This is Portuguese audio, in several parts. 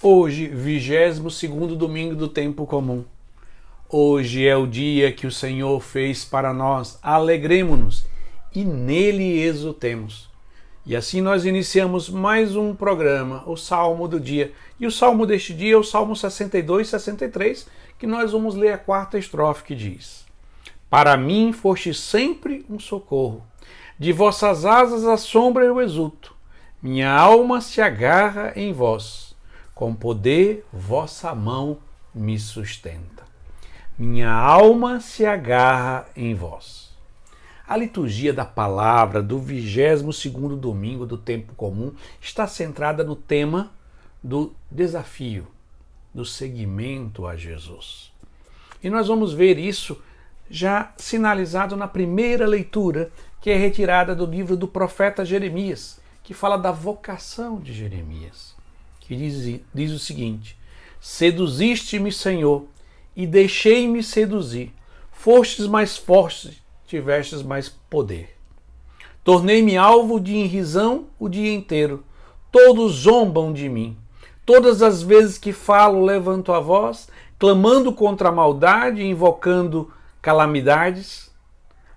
Hoje, 22 domingo do tempo comum. Hoje é o dia que o Senhor fez para nós. Alegremos-nos e nele exultemos. E assim nós iniciamos mais um programa, o Salmo do Dia. E o salmo deste dia é o Salmo 62 e 63, que nós vamos ler a quarta estrofe que diz: Para mim foste sempre um socorro. De vossas asas a sombra eu exulto. Minha alma se agarra em vós com poder vossa mão me sustenta. Minha alma se agarra em vós. A liturgia da palavra do 22 domingo do tempo comum está centrada no tema do desafio, do seguimento a Jesus. E nós vamos ver isso já sinalizado na primeira leitura, que é retirada do livro do profeta Jeremias, que fala da vocação de Jeremias que diz, diz o seguinte: Seduziste-me, Senhor, e deixei-me seduzir. Fostes mais forte, tivestes mais poder. Tornei-me alvo de irrisão o dia inteiro. Todos zombam de mim. Todas as vezes que falo, levanto a voz, clamando contra a maldade, invocando calamidades.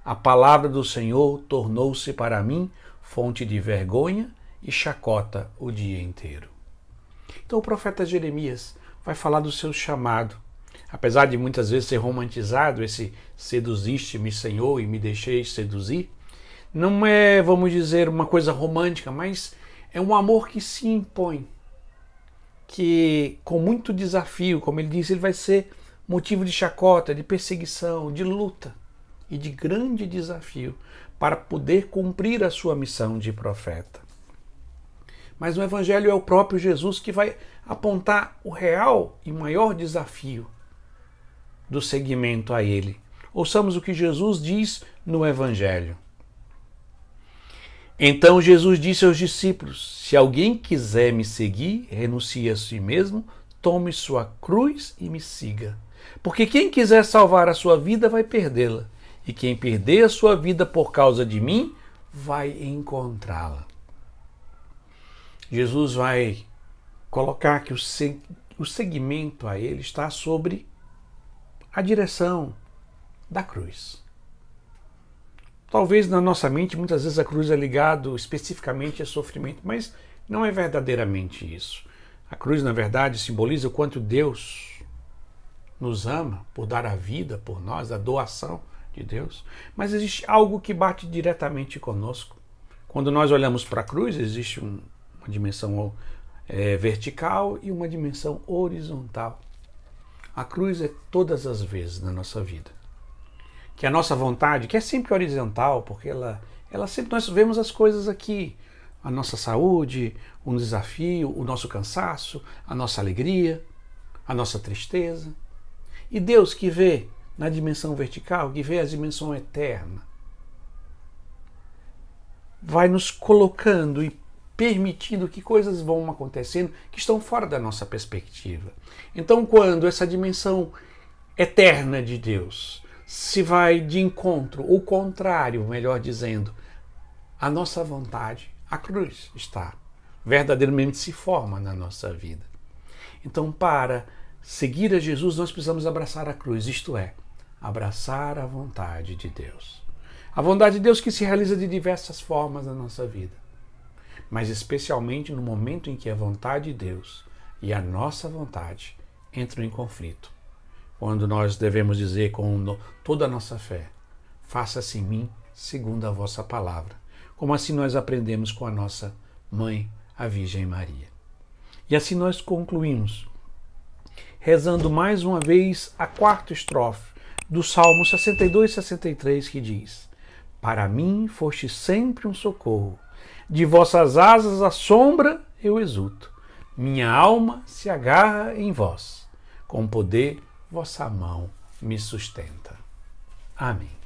A palavra do Senhor tornou-se para mim fonte de vergonha e chacota o dia inteiro. Então o profeta Jeremias vai falar do seu chamado. Apesar de muitas vezes ser romantizado esse seduziste-me, Senhor, e me deixei seduzir, não é, vamos dizer, uma coisa romântica, mas é um amor que se impõe, que com muito desafio, como ele disse, ele vai ser motivo de chacota, de perseguição, de luta e de grande desafio para poder cumprir a sua missão de profeta. Mas o Evangelho é o próprio Jesus que vai apontar o real e maior desafio do seguimento a Ele. Ouçamos o que Jesus diz no Evangelho. Então Jesus disse aos discípulos: Se alguém quiser me seguir, renuncie a si mesmo, tome sua cruz e me siga. Porque quem quiser salvar a sua vida vai perdê-la, e quem perder a sua vida por causa de mim vai encontrá-la. Jesus vai colocar que o segmento a ele está sobre a direção da cruz. Talvez na nossa mente muitas vezes a cruz é ligado especificamente a sofrimento, mas não é verdadeiramente isso. A cruz, na verdade, simboliza o quanto Deus nos ama por dar a vida por nós, a doação de Deus. Mas existe algo que bate diretamente conosco. Quando nós olhamos para a cruz, existe um, uma dimensão é, vertical e uma dimensão horizontal. A cruz é todas as vezes na nossa vida. Que a nossa vontade, que é sempre horizontal, porque ela, ela sempre nós vemos as coisas aqui, a nossa saúde, um desafio, o nosso cansaço, a nossa alegria, a nossa tristeza. E Deus que vê na dimensão vertical, que vê a dimensão eterna, vai nos colocando e permitindo que coisas vão acontecendo que estão fora da nossa perspectiva. Então, quando essa dimensão eterna de Deus se vai de encontro, ou contrário, melhor dizendo, à nossa vontade, a cruz está verdadeiramente se forma na nossa vida. Então, para seguir a Jesus, nós precisamos abraçar a cruz, isto é, abraçar a vontade de Deus. A vontade de Deus que se realiza de diversas formas na nossa vida mas especialmente no momento em que a vontade de Deus e a nossa vontade entram em conflito. Quando nós devemos dizer com toda a nossa fé: Faça-se em mim segundo a vossa palavra. Como assim nós aprendemos com a nossa mãe, a Virgem Maria. E assim nós concluímos, rezando mais uma vez a quarta estrofe do Salmo 62 e 63, que diz: Para mim foste sempre um socorro de vossas asas a sombra eu exulto. Minha alma se agarra em vós. Com poder, vossa mão me sustenta. Amém.